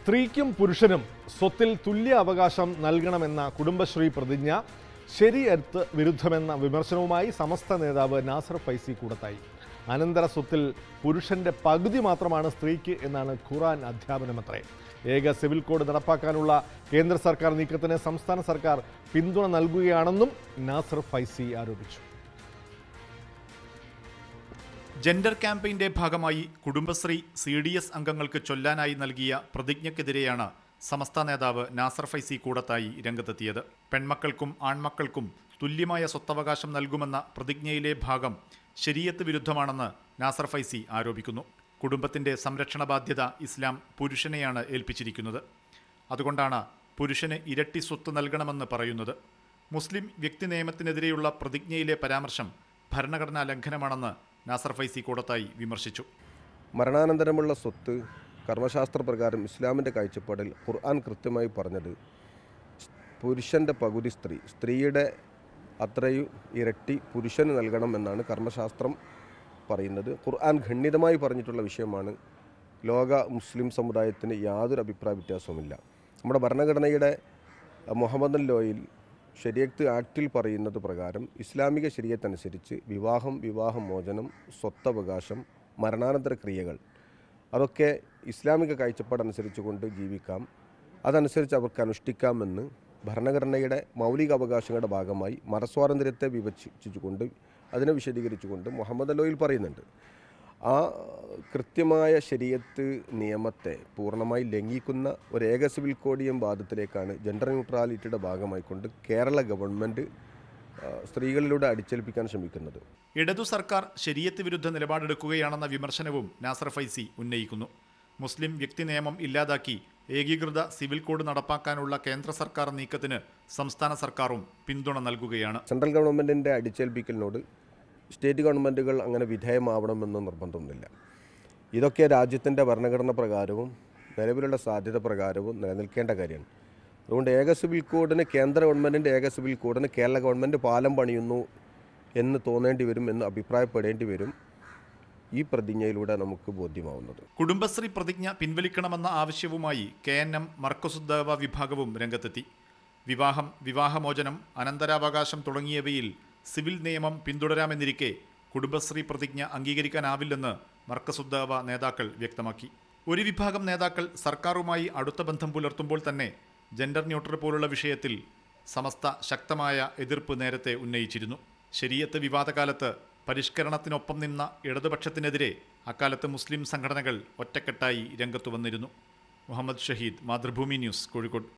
സ്ത്രീക്കും പുരുഷനും സ്വത്തിൽ തുല്യ അവകാശം നൽകണമെന്ന കുടുംബശ്രീ പ്രതിജ്ഞ ശരിയരുത്ത് വിരുദ്ധമെന്ന വിമർശനവുമായി സമസ്ത നേതാവ് നാസർ ഫൈസി കൂടത്തായി അനന്തര സ്വത്തിൽ പുരുഷന്റെ പകുതി മാത്രമാണ് സ്ത്രീക്ക് എന്നാണ് ഖുറാൻ അധ്യാപനമത്രേ ഏക സിവിൽ കോഡ് നടപ്പാക്കാനുള്ള കേന്ദ്ര സർക്കാർ നീക്കത്തിന് സംസ്ഥാന സർക്കാർ പിന്തുണ നൽകുകയാണെന്നും നാസർ ഫൈസി ആരോപിച്ചു ജെൻഡർ ക്യാമ്പയിന്റെ ഭാഗമായി കുടുംബശ്രീ സി ഡി എസ് അംഗങ്ങൾക്ക് ചൊല്ലാനായി നൽകിയ പ്രതിജ്ഞയ്ക്കെതിരെയാണ് സമസ്ത നേതാവ് നാസർ ഫൈസി കൂടത്തായി രംഗത്തെത്തിയത് പെൺമക്കൾക്കും ആൺമക്കൾക്കും തുല്യമായ സ്വത്തവകാശം നൽകുമെന്ന പ്രതിജ്ഞയിലെ ഭാഗം ശരീരത്ത് വിരുദ്ധമാണെന്ന് നാസർ ഫൈസി ആരോപിക്കുന്നു കുടുംബത്തിൻ്റെ സംരക്ഷണ ബാധ്യത ഇസ്ലാം പുരുഷനെയാണ് ഏൽപ്പിച്ചിരിക്കുന്നത് അതുകൊണ്ടാണ് പുരുഷന് ഇരട്ടി സ്വത്ത് നൽകണമെന്ന് പറയുന്നത് മുസ്ലിം വ്യക്തി നിയമത്തിനെതിരെയുള്ള പ്രതിജ്ഞയിലെ പരാമർശം ഭരണഘടനാ ലംഘനമാണെന്ന് നാസർ ഫൈസി കൂടത്തായി വിമർശിച്ചു മരണാനന്തരമുള്ള സ്വത്ത് കർമ്മശാസ്ത്ര പ്രകാരം ഇസ്ലാമിൻ്റെ കാഴ്ചപ്പാടിൽ ഖുർആൻ കൃത്യമായി പറഞ്ഞത് പുരുഷൻ്റെ പകുതി സ്ത്രീ സ്ത്രീയുടെ അത്രയും ഇരട്ടി പുരുഷന് നൽകണം എന്നാണ് കർമ്മശാസ്ത്രം പറയുന്നത് ഖുർആൻ ഖണ്ഡിതമായി പറഞ്ഞിട്ടുള്ള വിഷയമാണ് ലോക മുസ്ലിം സമുദായത്തിന് യാതൊരു അഭിപ്രായ വ്യത്യാസവുമില്ല നമ്മുടെ ഭരണഘടനയുടെ മുഹമ്മദൻ ലോയിൽ ഷരിയത്ത് ആക്ടിൽ പറയുന്നത് പ്രകാരം ഇസ്ലാമിക ശരീരത്തനുസരിച്ച് വിവാഹം വിവാഹമോചനം സ്വത്തവകാശം മരണാനന്തര ക്രിയകൾ അതൊക്കെ ഇസ്ലാമിക കാഴ്ചപ്പാടനുസരിച്ച് കൊണ്ട് ജീവിക്കാം അതനുസരിച്ച് അവർക്ക് അനുഷ്ഠിക്കാമെന്ന് ഭരണഘടനയുടെ മൗലിക അവകാശങ്ങളുടെ ഭാഗമായി മതസ്വാതന്ത്ര്യത്തെ വിഭജിച്ചുകൊണ്ട് അതിനെ വിശദീകരിച്ചുകൊണ്ട് മുഹമ്മദ് അലോയിൽ പറയുന്നുണ്ട് ആ കൃത്യമായ ശരീരത്ത് നിയമത്തെ പൂർണ്ണമായി ലംഘിക്കുന്ന ഒരു ഏക സിവിൽ കോഡിയം വാദത്തിലേക്കാണ് ജെൻഡർ ന്യൂട്രാലിറ്റിയുടെ ഭാഗമായിക്കൊണ്ട് കേരള ഗവൺമെൻറ് സ്ത്രീകളിലൂടെ അടിച്ചേൽപ്പിക്കാൻ ശ്രമിക്കുന്നത് ഇടതു സർക്കാർ ശരീരത്ത് വിരുദ്ധ നിലപാടെടുക്കുകയാണെന്ന വിമർശനവും നാസർ ഫൈസി ഉന്നയിക്കുന്നു മുസ്ലിം വ്യക്തി നിയമം ഇല്ലാതാക്കി ഏകീകൃത സിവിൽ കോഡ് നടപ്പാക്കാനുള്ള കേന്ദ്ര സർക്കാർ നീക്കത്തിന് സംസ്ഥാന സർക്കാരും പിന്തുണ നൽകുകയാണ് സെൻട്രൽ ഗവൺമെന്റിന്റെ അടിച്ചേൽപ്പിക്കലിനോട് സ്റ്റേറ്റ് ഗവൺമെൻറ്റുകൾ അങ്ങനെ വിധേയമാവണമെന്ന് നിർബന്ധമൊന്നുമില്ല ഇതൊക്കെ രാജ്യത്തിൻ്റെ ഭരണഘടന പ്രകാരവും നിലവിലുള്ള സാധ്യത പ്രകാരവും നിലനിൽക്കേണ്ട കാര്യമാണ് അതുകൊണ്ട് ഏക സിവിൽ കോഡിന് കേന്ദ്ര ഗവൺമെൻറ്റിൻ്റെ ഏക സിവിൽ കോഡിന് കേരള ഗവൺമെൻറ് പാലം പണിയുന്നു എന്ന് തോന്നേണ്ടി വരും എന്ന് അഭിപ്രായപ്പെടേണ്ടി വരും ഈ പ്രതിജ്ഞയിലൂടെ നമുക്ക് ബോധ്യമാവുന്നത് കുടുംബശ്രീ പ്രതിജ്ഞ പിൻവലിക്കണമെന്ന ആവശ്യവുമായി കെ എൻ എം മർക്കസുദ്ദേവ വിഭാഗവും രംഗത്തെത്തി വിവാഹം വിവാഹമോചനം അനന്തരാവകാശം തുടങ്ങിയവയിൽ സിവിൽ നിയമം പിന്തുടരാമെന്നിരിക്കെ കുടുംബശ്രീ പ്രതിജ്ഞ അംഗീകരിക്കാനാവില്ലെന്ന് മർക്കസുദ്ദാവ നേതാക്കൾ വ്യക്തമാക്കി ഒരു വിഭാഗം നേതാക്കൾ സർക്കാരുമായി അടുത്ത ബന്ധം പുലർത്തുമ്പോൾ തന്നെ ജെൻഡർ ന്യൂട്രൽ പോലുള്ള വിഷയത്തിൽ സമസ്ത ശക്തമായ എതിർപ്പ് നേരത്തെ ഉന്നയിച്ചിരുന്നു ശരിയത്ത് വിവാദകാലത്ത് പരിഷ്കരണത്തിനൊപ്പം നിന്ന ഇടതുപക്ഷത്തിനെതിരെ അക്കാലത്ത് മുസ്ലിം സംഘടനകൾ ഒറ്റക്കെട്ടായി രംഗത്തു വന്നിരുന്നു മുഹമ്മദ് ഷഹീദ് മാതൃഭൂമി ന്യൂസ് കോഴിക്കോട്